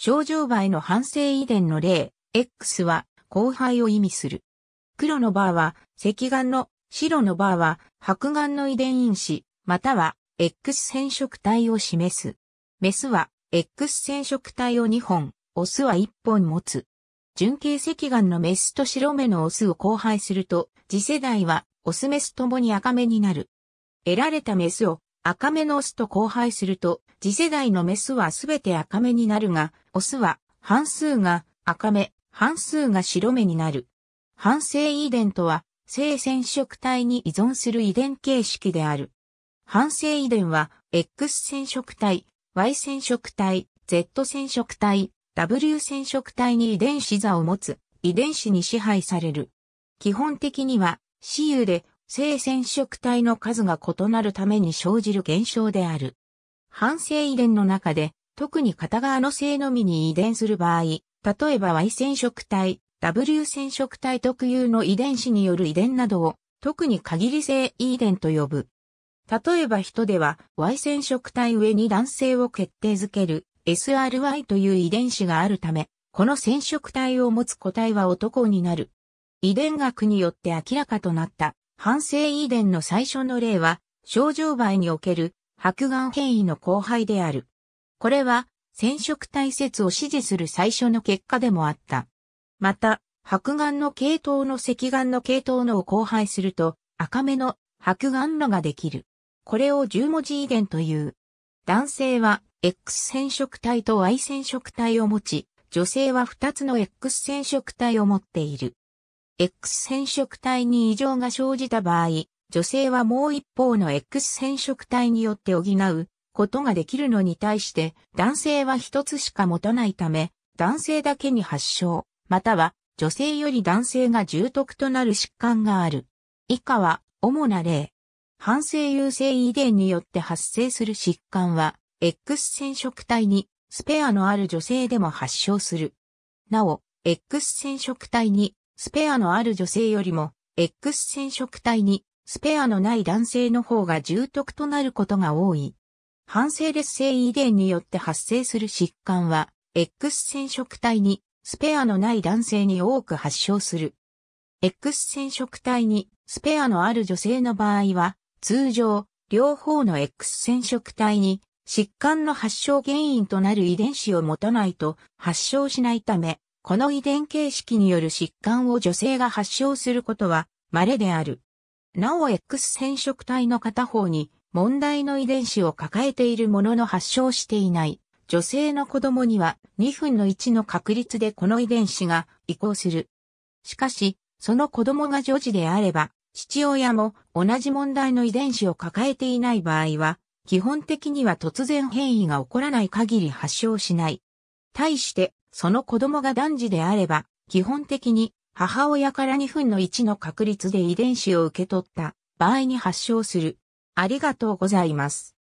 症状梅の反省遺伝の例、X は後輩を意味する。黒のバーは赤眼の、白のバーは白眼の遺伝因子、または X 染色体を示す。メスは X 染色体を2本、オスは1本持つ。純系赤眼のメスと白目のオスを交配すると、次世代はオスメスともに赤目になる。得られたメスを赤目のオスと交配すると、次世代のメスはすべて赤目になるが、オスは半数が赤目、半数が白目になる。反性遺伝とは、性染色体に依存する遺伝形式である。反性遺伝は、X 染色体、Y 染色体、Z 染色体、W 染色体に遺伝子座を持つ、遺伝子に支配される。基本的には、私有で性染色体の数が異なるために生じる現象である。反性遺伝の中で、特に片側の性のみに遺伝する場合、例えば Y 染色体、W 染色体特有の遺伝子による遺伝などを、特に限り性遺伝と呼ぶ。例えば人では Y 染色体上に男性を決定づける SRY という遺伝子があるため、この染色体を持つ個体は男になる。遺伝学によって明らかとなった反性遺伝の最初の例は、症状倍における白眼変異の後輩である。これは、染色体説を支持する最初の結果でもあった。また、白眼の系統の赤眼の系統のを交配すると、赤目の白眼のができる。これを十文字遺伝という。男性は X 染色体と Y 染色体を持ち、女性は2つの X 染色体を持っている。X 染色体に異常が生じた場合、女性はもう一方の X 染色体によって補うことができるのに対して、男性は一つしか持たないため、男性だけに発症、または女性より男性が重篤となる疾患がある。以下は主な例。反性優性遺伝によって発生する疾患は、X 染色体にスペアのある女性でも発症する。なお、X 染色体にスペアのある女性よりも、X 染色体にスペアのない男性の方が重篤となることが多い。反性劣性遺伝によって発生する疾患は、X 染色体にスペアのない男性に多く発症する。X 染色体にスペアのある女性の場合は、通常、両方の X 染色体に疾患の発症原因となる遺伝子を持たないと発症しないため、この遺伝形式による疾患を女性が発症することは稀である。なお X 染色体の片方に問題の遺伝子を抱えているものの発症していない女性の子供には2分の1の確率でこの遺伝子が移行する。しかし、その子供が女児であれば、父親も同じ問題の遺伝子を抱えていない場合は、基本的には突然変異が起こらない限り発症しない。対して、その子供が男児であれば、基本的に母親から2分の1の確率で遺伝子を受け取った場合に発症する。ありがとうございます。